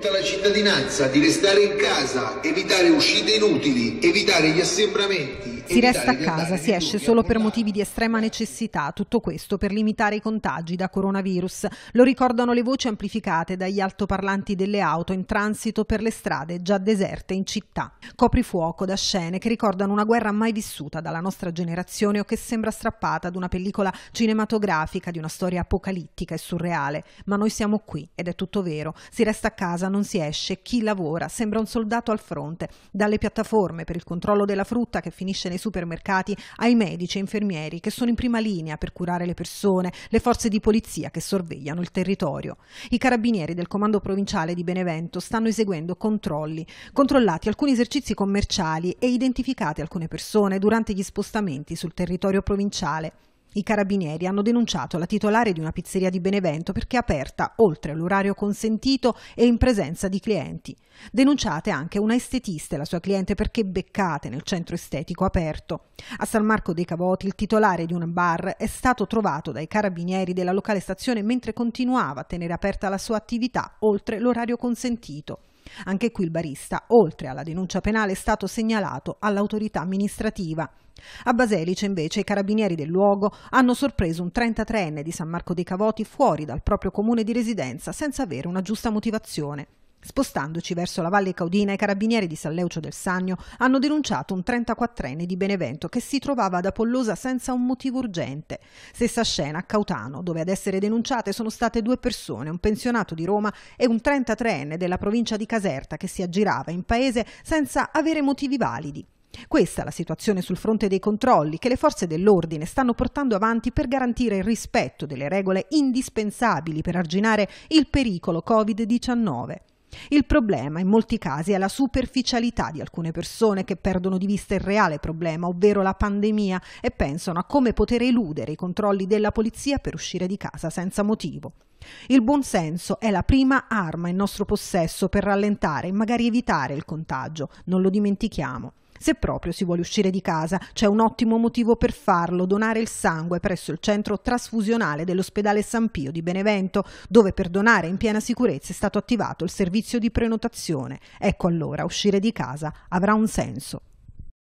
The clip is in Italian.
tutta la cittadinanza di restare in casa, evitare uscite inutili, evitare gli assembramenti, si resta a casa, si esce solo per motivi di estrema necessità, tutto questo per limitare i contagi da coronavirus. Lo ricordano le voci amplificate dagli altoparlanti delle auto in transito per le strade già deserte in città. Coprifuoco da scene che ricordano una guerra mai vissuta dalla nostra generazione o che sembra strappata ad una pellicola cinematografica di una storia apocalittica e surreale. Ma noi siamo qui ed è tutto vero. Si resta a casa, non si esce, chi lavora sembra un soldato al fronte. Dalle piattaforme per il controllo della frutta che finisce nei ai supermercati, ai medici e infermieri che sono in prima linea per curare le persone, le forze di polizia che sorvegliano il territorio. I carabinieri del comando provinciale di Benevento stanno eseguendo controlli, controllati alcuni esercizi commerciali e identificate alcune persone durante gli spostamenti sul territorio provinciale. I carabinieri hanno denunciato la titolare di una pizzeria di Benevento perché aperta oltre l'orario consentito e in presenza di clienti. Denunciate anche una estetista e la sua cliente perché beccate nel centro estetico aperto. A San Marco dei Cavoti il titolare di un bar è stato trovato dai carabinieri della locale stazione mentre continuava a tenere aperta la sua attività oltre l'orario consentito. Anche qui il barista, oltre alla denuncia penale, è stato segnalato all'autorità amministrativa. A Baselice, invece, i carabinieri del luogo hanno sorpreso un 33enne di San Marco dei Cavoti fuori dal proprio comune di residenza senza avere una giusta motivazione. Spostandoci verso la Valle Caudina, i carabinieri di San Leucio del Sannio hanno denunciato un 34enne di Benevento che si trovava ad Apollosa senza un motivo urgente. Stessa scena a Cautano, dove ad essere denunciate sono state due persone, un pensionato di Roma e un 33enne della provincia di Caserta che si aggirava in paese senza avere motivi validi. Questa è la situazione sul fronte dei controlli che le forze dell'ordine stanno portando avanti per garantire il rispetto delle regole indispensabili per arginare il pericolo Covid-19. Il problema in molti casi è la superficialità di alcune persone che perdono di vista il reale problema, ovvero la pandemia, e pensano a come poter eludere i controlli della polizia per uscire di casa senza motivo. Il buonsenso è la prima arma in nostro possesso per rallentare e magari evitare il contagio, non lo dimentichiamo. Se proprio si vuole uscire di casa, c'è un ottimo motivo per farlo, donare il sangue presso il centro trasfusionale dell'ospedale San Pio di Benevento, dove per donare in piena sicurezza è stato attivato il servizio di prenotazione. Ecco allora, uscire di casa avrà un senso.